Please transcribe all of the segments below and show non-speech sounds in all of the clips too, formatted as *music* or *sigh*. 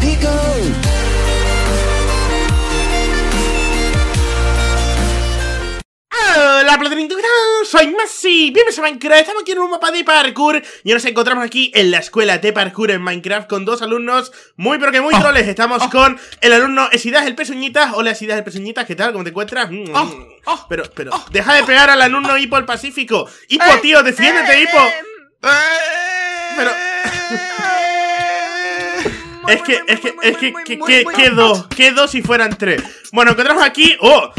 digo. Hola, Platinaturas, soy Messi, bienvenidos a Minecraft, estamos aquí en un mapa de parkour y nos encontramos aquí en la escuela de parkour en Minecraft con dos alumnos muy pero que muy oh, troles, estamos oh. con el alumno Esidas el Pezuñitas, hola Esidas el Pezuñitas, ¿qué tal? ¿Cómo te encuentras? Mm, oh, mm. Pero, pero, deja de pegar al alumno Hipo el Pacífico, Hipo eh, tío, defiéndete eh, Hipo eh. Pero... *laughs* Es que, es que, es que, que, que dos, si fueran tres. Bueno, encontramos aquí. ¡Oh!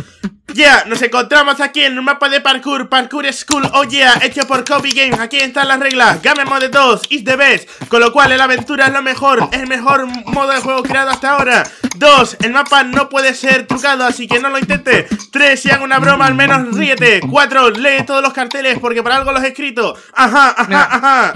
Ya, nos encontramos aquí en un mapa de parkour, Parkour School, oh yeah, hecho por Copy Games, aquí están las reglas, Game Mode 2, is the best, con lo cual la aventura es lo mejor, es el mejor modo de juego creado hasta ahora. 2. El mapa no puede ser trucado, así que no lo intentes. 3. Si hago una broma, al menos ríete. 4. Lee todos los carteles, porque para algo los he escrito. Ajá, ajá, ajá.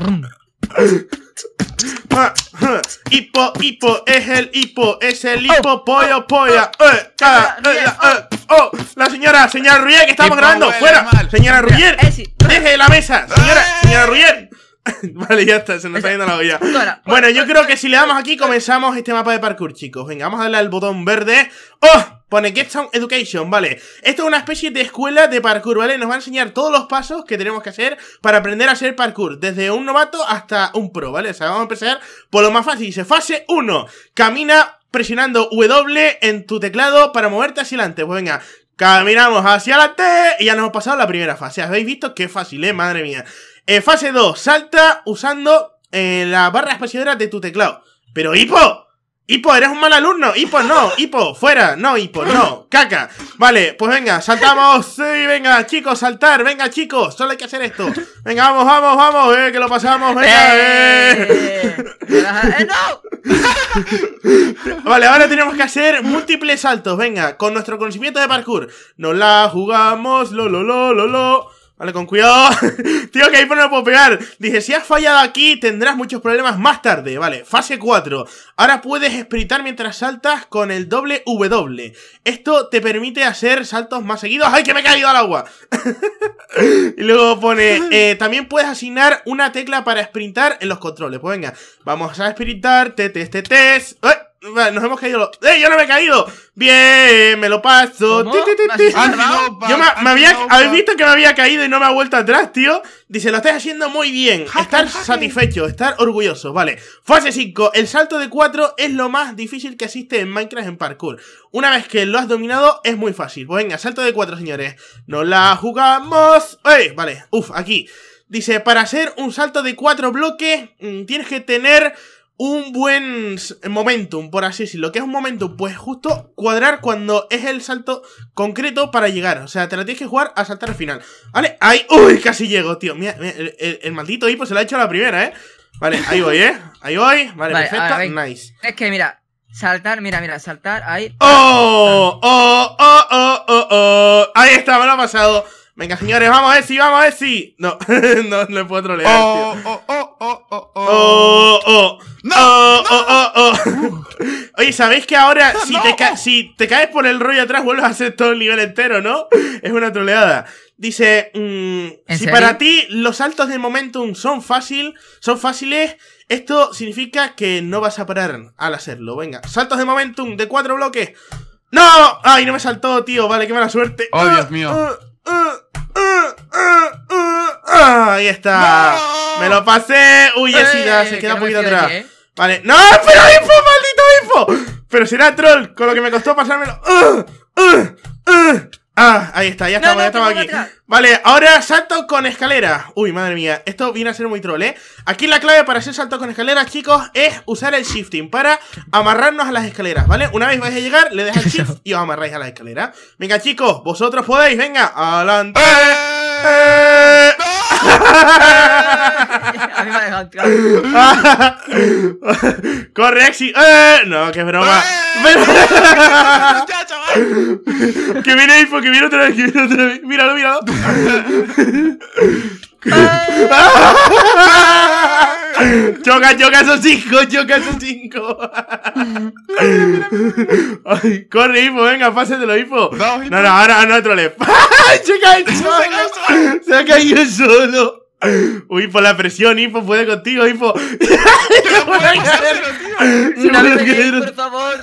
Hipo, hipo, es el hipo, es el oh. hipo, pollo, polla. Eh, ah, eh, eh. oh, la señora, señora Ruyer, que estamos grabando, fuera. Señora Ruyer, deje la mesa. Señora, señora Ruyer, *laughs* vale, ya está, se nos está yendo la olla. Bueno, yo creo que si le damos aquí, comenzamos este mapa de parkour, chicos. Venga, vamos a darle al botón verde. ¡Oh! Pone Get Sound Education, ¿vale? Esto es una especie de escuela de parkour, ¿vale? Nos va a enseñar todos los pasos que tenemos que hacer para aprender a hacer parkour, desde un novato hasta un pro, ¿vale? O sea, vamos a empezar por lo más fácil. Dice, fase 1, camina presionando W en tu teclado para moverte hacia adelante. Pues venga, caminamos hacia adelante y ya nos hemos pasado la primera fase. ¿Habéis visto? Qué fácil, ¿eh? Madre mía. Eh, fase 2, salta usando eh, la barra espaciadora de tu teclado. Pero Hipo, Hipo, eres un mal alumno. Hipo, no. Hipo, fuera. No, Hipo, no. Caca. Vale, pues venga, saltamos. Sí, venga, chicos, saltar. Venga, chicos, solo hay que hacer esto. Venga, vamos, vamos, vamos. Eh, que lo pasamos. Venga, eh. eh. no. *laughs* vale, ahora tenemos que hacer múltiples saltos. Venga, con nuestro conocimiento de parkour. Nos la jugamos. Lo, lo, lo, lo, lo. Vale, con cuidado. *laughs* Tío, que ahí no lo puedo pegar. Dije, si has fallado aquí, tendrás muchos problemas más tarde. Vale, fase 4. Ahora puedes espiritar mientras saltas con el doble W. Esto te permite hacer saltos más seguidos. ¡Ay, que me he caído al agua! *laughs* y luego pone, *laughs* eh, también puedes asignar una tecla para sprintar en los controles. Pues venga, vamos a sprintar. t te, t t nos hemos caído. Los... ¡Eh, yo no me he caído! ¡Bien! ¡Me lo paso! yo me, había. Habéis visto que me había caído y no me ha vuelto atrás, tío. Dice, lo estás haciendo muy bien. estar satisfecho, estar orgulloso. Vale. Fase 5. El salto de 4 es lo más difícil que existe en Minecraft en parkour. Una vez que lo has dominado, es muy fácil. Pues venga, salto de 4, señores. ¡Nos la jugamos! ¡Eh! Vale. Uf, aquí. Dice, para hacer un salto de 4 bloques, mm, tienes que tener un buen momentum, por así decirlo. Que es un momento Pues justo cuadrar cuando es el salto concreto para llegar. O sea, te la tienes que jugar a saltar al final. ¿Vale? ahí... ¡Uy! Casi llego, tío. Mira, mira el, maldito hipo se lo ha hecho a la primera, ¿eh? Vale, ahí voy, ¿eh? Ahí voy. Vale, perfecto, nice. Es que mira, saltar, mira, mira, saltar, ahí. ¡Oh! ¡Oh! ¡Oh! ¡Oh! ¡Oh! oh! Ahí está, me lo ha pasado. Venga, señores, vamos a ver si, vamos a ver si. No, *laughs* no le puedo trolear. Oh, tío. oh, oh, oh, oh, oh. Oh, oh, oh. Uh. Oye, ¿sabéis que ahora *laughs* si, te si te caes por el rollo atrás vuelves a hacer todo el nivel entero, no? Es una troleada. Dice, mm, si para ti los saltos de momentum son fácil, son fáciles, esto significa que no vas a parar al hacerlo. Venga, saltos de momentum de cuatro bloques. ¡No! ¡Ay, no me saltó, tío! Vale, qué mala suerte. ¡Oh, ah, Dios mío! Ah, ah. Ahí está. Me lo pasé. Uy, ya se eh, queda un poquito atrás. Vale. ¡No! ¡Pero info, maldito info! Pero será troll, con lo que me costó pasármelo. Uh, uh, uh. Ah, ahí está, ya estamos, ya estamos aquí. Vale, ahora salto con escalera. Uy, madre mía, esto viene a ser muy troll, ¿eh? Aquí la clave para hacer salto con escaleras, chicos, es usar el shifting para amarrarnos a las escaleras, ¿vale? Una vez vais a llegar, le dejáis shift *laughs* y os amarráis a la escalera. Venga, chicos, vosotros podéis, venga, adelante. Eh. ¡Eh! A mí me ha dejado Corre, Axi. ¡Eh! No, qué broma. ¡Eh! *laughs* que viene Info, que viene otra vez, que viene otra vez. Míralo, míralo. Choca, choca son cinco, choca cinco. Ay, corre, hipo, venga, pásatelo, de hipo. No, no, ahora no trole. se el solo. Se ha caído solo. Uy, por la presión, hipo, puede contigo, hipo. No No *laughs* por favor.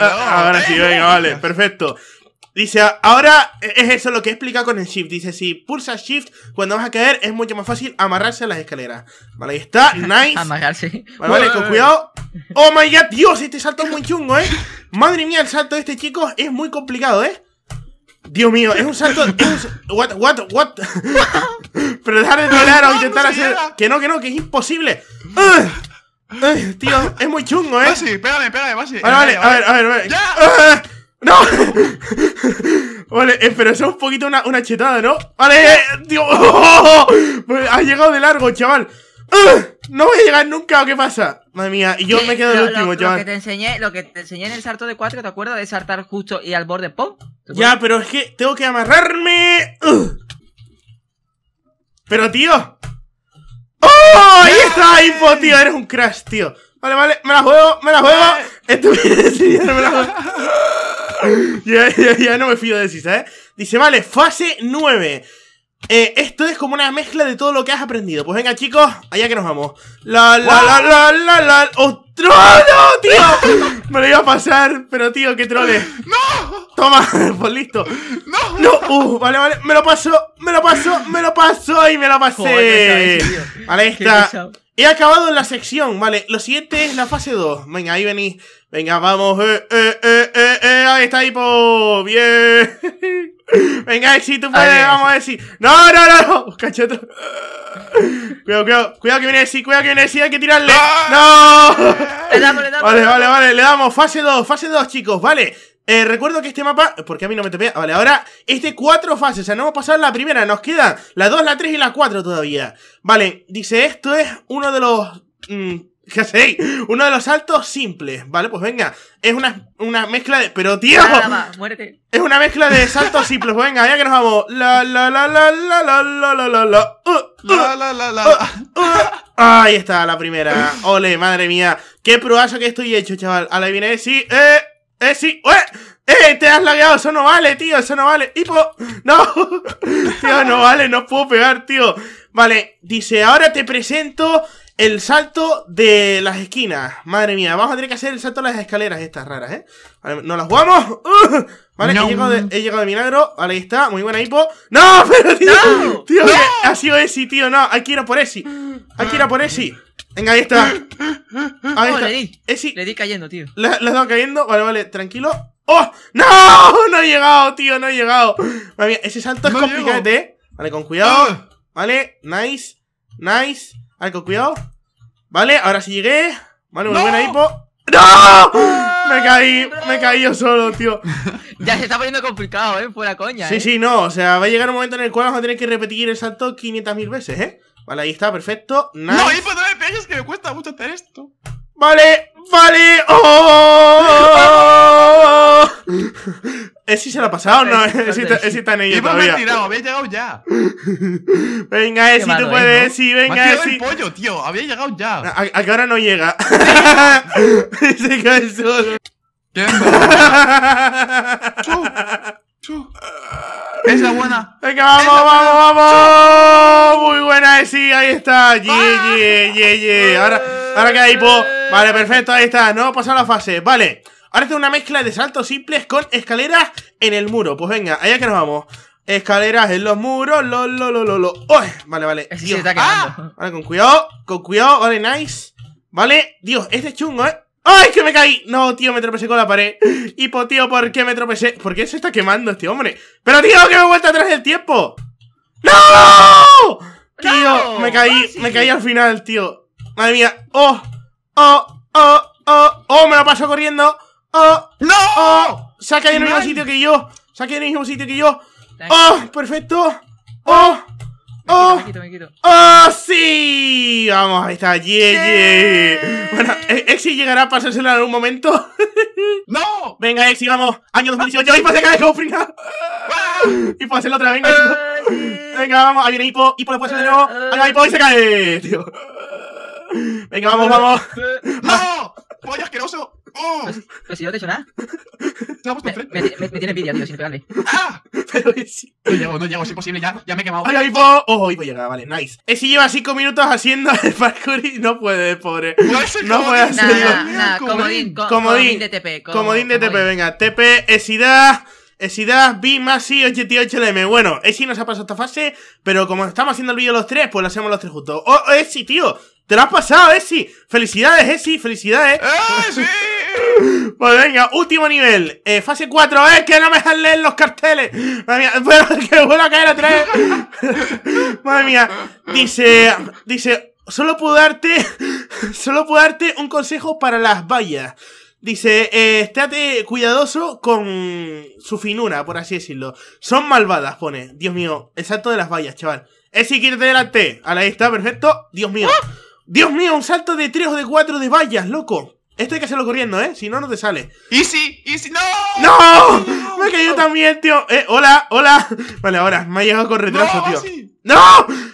Ah, ahora sí, venga, vale, perfecto. Dice, ahora es eso lo que explica con el shift. Dice, si pulsas shift cuando vas a caer, es mucho más fácil amarrarse a las escaleras. Vale, ahí está, *laughs* nice. Vale, vale, con cuidado. Oh my god, Dios, este salto es muy chungo, eh. Madre mía, el salto de este chico es muy complicado, eh. Dios mío, es un salto. what, what, what. *laughs* Pero dejar de trolear o intentar hacer. Que no, que no, que es imposible. *laughs* tío, es muy chungo, eh. sí pégame, pégame, Basi. Vale, vale, a ver, a ver, a ver. ¡No! *laughs* vale, eh, pero eso es un poquito una, una chetada, ¿no? ¡Vale! Eh, tío, ¡Oh! *laughs* Pues, Has llegado de largo, chaval. *laughs* No voy a llegar nunca, ¿o qué pasa? Madre mía, y yo me quedo el último, chaval. Lo que, te enseñé, lo que te enseñé en el salto de 4, ¿te acuerdas? De saltar justo y al borde, ¡pum! Ya, pero es que tengo que amarrarme. Pero, tío. ¡Oh! ¡Ahí está, Info, tío! Eres un crash, tío. Vale, vale, me la juego, me la juego. Esto me la juego ya, ya, ya, no me fío de Sisa, ¿eh? Dice, vale, fase 9. Eh, esto es como una mezcla de todo lo que has aprendido. Pues venga, chicos, allá que nos vamos. La, la, la, la, la, la. ¡Otro! ¡Oh, tío! *laughs* Me lo iba a pasar, pero tío, qué trole. ¡No! Toma, *laughs* pues listo. ¡No! ¡No! Uh, vale, vale. Me lo paso, me lo paso, me lo paso y me lo pasé. Vale, Ahí está. He acabado la sección, vale. Lo siguiente es la fase 2. Venga, ahí venís. Venga, vamos. Eh, eh, eh, eh, eh. Ahí está Hipo. Bien. *laughs* Venga, si tú puedes, vamos a decir. No, no, no, no. *laughs* Cuidado, cuidado. Cuidado que viene sí, cuidado que viene sí, hay que tirarle. Ah. ¡No! Le damos, le damos. Vale, vale, vale. Le damos fase 2, fase 2, chicos. Vale. Eh, recuerdo que este mapa... porque a mí no me topea? Ah, vale, ahora es de cuatro fases. O sea, no hemos pasado la primera. Nos quedan la 2, la 3 y la 4 todavía. Vale, dice, esto es uno de los... Mmm, ¿Qué hacéis? Uno de los saltos simples, ¿vale? Pues venga, es una, una mezcla de... Pero tío... *laughs* Es una mezcla de saltos simples, pues venga, ya que nos vamos. La la la la la la la la la la... Uh, uh, la la la la... Uh, Ahí está la primera. Ole, madre mía. Qué proazo que estoy hecho, chaval. A la viene sí. Eh, eh, sí, eh, eh, te has lagueado, eso no vale, tío, eso no vale. Hipo, no, *laughs* tío, no vale, no puedo pegar, tío. Vale, dice, ahora te presento el salto de las esquinas. Madre mía, vamos a tener que hacer el salto de las escaleras estas raras, ¿eh? Vale, ¿No las jugamos? Vale, he, llegado de, he, llegado de, milagro. Vale, ahí está. Muy buena hipo. ¡No! *laughs* Pero, tío, no. tío ha sido Esi, tío. No, hay que ir a por Esi. Hay que ir a por Esi. Venga, ahí está. Ahí Le di. Le di cayendo, tío. Le, he dado cayendo. Vale, vale, tranquilo. ¡Oh! ¡No! No he llegado, tío. No he llegado. Madre mía, ese salto es complicado, ¿eh? Vale, con cuidado. Ah. Vale, nice. Nice. Ay, con cuidado. Vale, ahora sí llegué. Vale, una ¡No! buena hipo. ¡No! Me caí, me caí yo solo, tío. *laughs* ya se está poniendo complicado, ¿eh? Fuera coña. Sí, ¿eh? sí, no. O sea, va a llegar un momento en el cual vamos a tener que repetir el salto 500.000 veces, ¿eh? Vale, ahí está, perfecto. No, hipo, no me pegues, que me cuesta mucho hacer esto. Vale, vale. ¡Oh! *laughs* si se lo ha pasado o no? es está, está en ello todavía. tirado, había llegado ya. *laughs* venga, si tú puedes, ¿eh? Esi, venga, Me Esi. el pollo, tío, había llegado ya. Ah, a, que ahora no llega. se cae solo. ¿Qué es la buena. Venga, vamos, vamos, vamos. Muy buena, sí, ahí está. Yeah, yeah, yeah, yeah. Ahora, ahora queda hipo. Vale, perfecto, ahí está. No, pasa la fase. Vale. Ahora tengo una mezcla de saltos simples con escaleras en el muro. Pues venga, allá que nos vamos. Escaleras en los muros, lo, lo, lo, lo, lo. Vale, vale. Dios. Se está ah, Vale, con cuidado, con cuidado, vale, nice. Vale, Dios, este es chungo, ¿eh? ¡Ay, que me caí! No, tío, me tropecé con la pared. Y, pues, tío, ¿por qué me tropecé? ¿Por qué se está quemando este hombre? ¡Pero, tío, que me he vuelto atrás del tiempo! ¡No! Tío, me caí, me caí al final, tío. Madre mía. ¡Oh! ¡Oh! ¡Oh! ¡Oh! ¡Oh! ¡Me lo paso corriendo! ¡Oh! ¡No! ¡Oh! Se ha caído en el mismo sitio que yo. Se ha caído en el mismo sitio que yo. ¡Oh! ¡Perfecto! ¡Oh! ¡Oh! Me quito, me quito, ¡Oh, sí! Vamos, ahí está. Yeah, yeah. Bueno, eh, Exi llegará a pasárselo en algún momento. *laughs* ¡No! Venga, Exi, vamos. Año 2018. ¡Hipo se cae como y ¡Hipo, hacerlo otra Venga, venga, vamos. Ahí viene Hipo. Hipo le puede hacer de nuevo. ¡Venga, Hipo y se cae, tío. Venga, vamos, vamos. *laughs* ¡No! ¡Pollo asqueroso! ¡Oh! ¿Pero pues, pues si yo no te he hecho nada. Me, me, me, me, tiene envidia, tío, sin pegarle. ¡Ah! Pero es... No llego, no llego, es imposible, ya, ya me he quemado. ¡Ay, ay, po! ¡Oh, voy a Vale, nice. si lleva 5 minutos haciendo el parkour y no puede, pobre. No, puede hacerlo. Nada, nah, comodín, comodín, de TP. Comodín de TP, venga. TP, Esida... Esida, B, C, 88LM. Bueno, Esi nos ha pasado esta fase, pero como estamos haciendo el vídeo los tres, pues lo hacemos los tres juntos. ¡Oh, Esi, tío! ¡Te lo has pasado, Esi! ¡Felicidades, Esi! ¡Felicidades! ¡Eh, sí! Pues venga, último nivel. Eh, fase 4. Es que no me dejan leer los carteles. Madre mía, *laughs* que a caer *laughs* Madre mía. Dice, dice, solo puedo darte, *laughs* solo puedo darte un consejo para las vallas. Dice, eh, estate cuidadoso con su finura, por así decirlo. Son malvadas, pone. Dios mío, el salto de las vallas, chaval. Es si quieres delante. A está, perfecto. Dios mío. Dios mío, un salto de 3 o de 4 de vallas, loco. Esto hay que hacerlo corriendo, ¿eh? Si no, no te sale. ¡Easy! ¡Easy! ¡No! ¡No! no me he caído también, tío. Eh, hola, hola. *laughs* Vale, ahora, me ha llegado con retraso, tío. ¡No!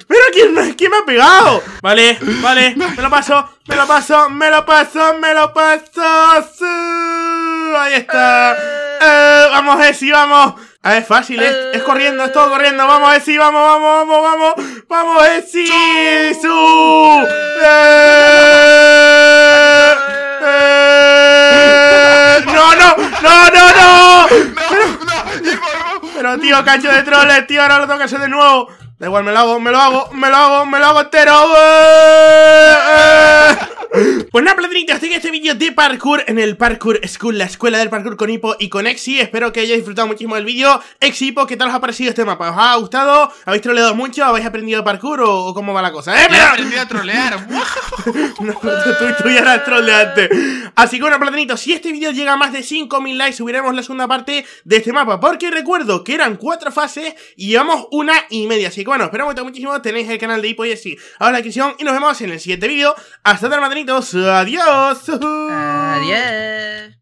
¡Pero ¿quién me, me ha pegado! Vale, vale, me lo paso, me lo paso, me lo paso, me lo paso. Sí, ahí está. Eh, eh vamos, eh, sí, vamos. A ah, es fácil, es, ¿eh? es, corriendo, es todo corriendo. Vamos, Esi, vamos, vamos, vamos, vamos. Vamos, Esi. ¡Su! tío, cacho de troles, tío, ahora lo tengo que hacer de nuevo. Da igual, me lo hago, me lo hago, me lo hago, me lo hago entero. Eh, eh. Pues nada, platinitas, hasta este vídeo de parkour en el Parkour School, la escuela del parkour con Hippo y con Exi. Espero que hayáis disfrutado muchísimo del vídeo. Exi, Hippo, ¿qué tal os ha parecido este mapa? ¿Os ha gustado? ¿Habéis troleado mucho? ¿Habéis aprendido parkour o, cómo va la cosa? ¡Eh, pero... he aprendido a *laughs* tú, ya eras troleante. Así que bueno, platinitos, si este vídeo llega a más de 5.000 likes, subiremos la segunda parte de este mapa. Porque recuerdo que eran cuatro fases y llevamos una y media. Así que bueno, esperamos muchísimo. Tenéis el canal de Hippo y Exi. Ahora la descripción y nos vemos en el siguiente vídeo. Hasta tarde, madrinitos. Adiós. Adiós.